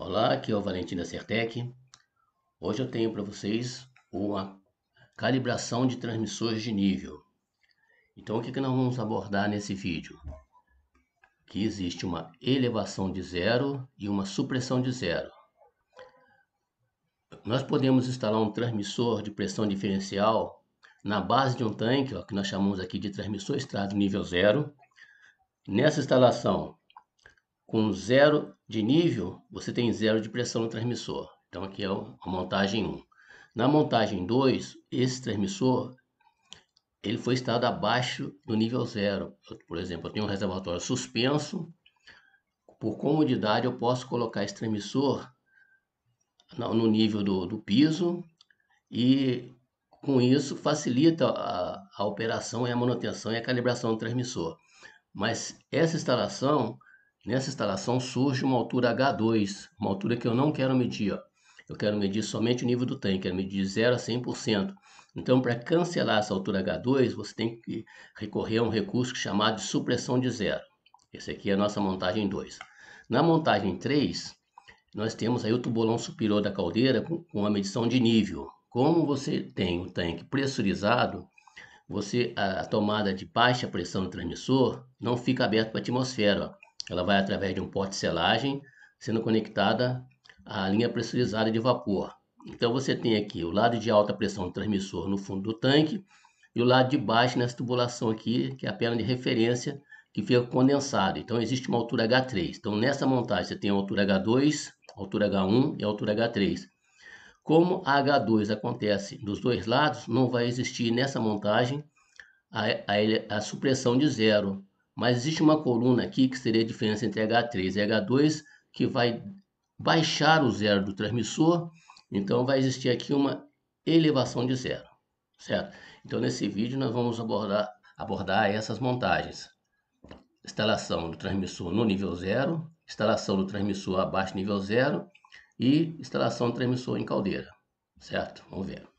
Olá, aqui é o Valentina Certec. Hoje eu tenho para vocês uma calibração de transmissores de nível. Então, o que, que nós vamos abordar nesse vídeo? Que existe uma elevação de zero e uma supressão de zero. Nós podemos instalar um transmissor de pressão diferencial na base de um tanque, ó, que nós chamamos aqui de transmissor estrado nível zero. Nessa instalação, com zero de nível, você tem zero de pressão no transmissor. Então aqui é a montagem 1. Na montagem 2, esse transmissor ele foi instalado abaixo do nível zero. Por exemplo, eu tenho um reservatório suspenso. Por comodidade, eu posso colocar esse transmissor no nível do, do piso e com isso facilita a, a operação e a manutenção e a calibração do transmissor. Mas essa instalação Nessa instalação surge uma altura H2, uma altura que eu não quero medir. Ó. Eu quero medir somente o nível do tanque, quero medir de 0 a 100%. Então, para cancelar essa altura H2, você tem que recorrer a um recurso chamado de supressão de zero. Esse aqui é a nossa montagem 2. Na montagem 3, nós temos aí o tubolão superior da caldeira com a medição de nível. Como você tem o tanque pressurizado, você a, tomada de baixa pressão do transmissor não fica aberta para a atmosfera. Ó. Ela vai através de um porte selagem, sendo conectada à linha pressurizada de vapor. Então você tem aqui o lado de alta pressão do transmissor no fundo do tanque e o lado de baixo nessa tubulação aqui, que é a perna de referência, que fica condensado. Então existe uma altura H3. Então nessa montagem você tem a altura H2, a altura H1 e a altura H3. Como a H2 acontece dos dois lados, não vai existir nessa montagem a, a, a supressão de zero, mas existe uma coluna aqui que seria a diferença entre H3 e H2, que vai baixar o zero do transmissor, então vai existir aqui uma elevação de zero, certo? Então nesse vídeo nós vamos abordar, abordar essas montagens. Instalação do transmissor no nível zero, instalação do transmissor abaixo nível zero e instalação do transmissor em caldeira, certo? Vamos ver.